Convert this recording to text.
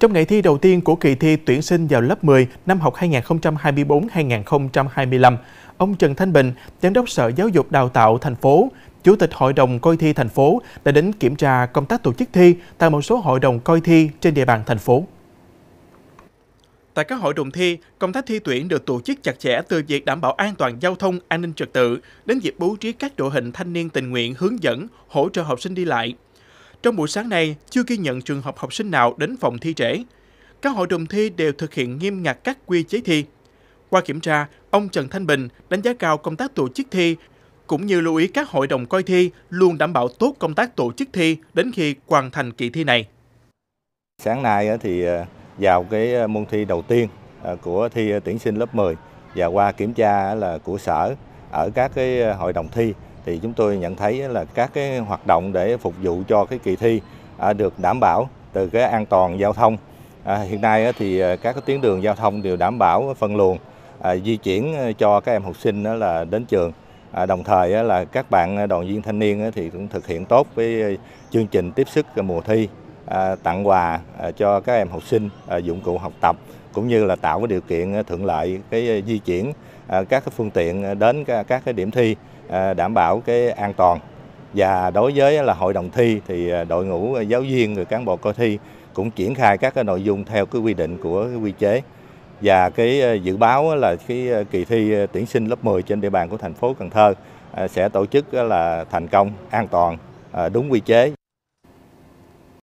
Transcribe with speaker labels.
Speaker 1: Trong ngày thi đầu tiên của kỳ thi tuyển sinh vào lớp 10 năm học 2024-2025, ông Trần Thanh Bình, Giám đốc Sở Giáo dục Đào tạo thành phố, Chủ tịch Hội đồng coi thi thành phố đã đến kiểm tra công tác tổ chức thi tại một số hội đồng coi thi trên địa bàn thành phố. Tại các hội đồng thi, công tác thi tuyển được tổ chức chặt chẽ từ việc đảm bảo an toàn giao thông, an ninh trật tự, đến việc bố trí các đội hình thanh niên tình nguyện hướng dẫn, hỗ trợ học sinh đi lại. Trong buổi sáng nay, chưa ghi nhận trường hợp học sinh nào đến phòng thi trễ. Các hội đồng thi đều thực hiện nghiêm ngặt các quy chế thi. Qua kiểm tra, ông Trần Thanh Bình đánh giá cao công tác tổ chức thi, cũng như lưu ý các hội đồng coi thi luôn đảm bảo tốt công tác tổ chức thi đến khi hoàn thành kỳ thi này.
Speaker 2: Sáng nay thì ờ, vào cái ờ, môn thi đầu tiên ờ, của thi tuyển sinh lớp 10 và qua kiểm tra là của sở ở các cái hội đồng thi thì chúng tôi nhận thấy là các cái hoạt động để phục vụ cho cái kỳ thi được đảm bảo từ cái an toàn giao thông. À, hiện nay thì à, các cái tuyến đường giao thông đều đảm bảo phân luồng à, di chuyển cho các em học sinh đó là đến trường. đồng thời là các bạn đoàn viên thanh niên thì cũng thực hiện tốt với chương trình tiếp sức mùa thi tặng quà cho các em học sinh dụng cụ học tập cũng như là tạo cái điều kiện thuận lợi cái di chuyển các cái phương tiện đến các cái điểm thi À, đảm bảo cái an toàn và đối với là hội đồng thi thì à, đội ngũ à, giáo viên người cán bộ coi thi cũng triển khai các cái nội dung theo cái quy định của cái quy chế và cái dự báo là cái kỳ thi tuyển sinh lớp 10 trên địa bàn của thành phố Cần Thơ sẽ tổ chức là thành công an toàn đúng quy chế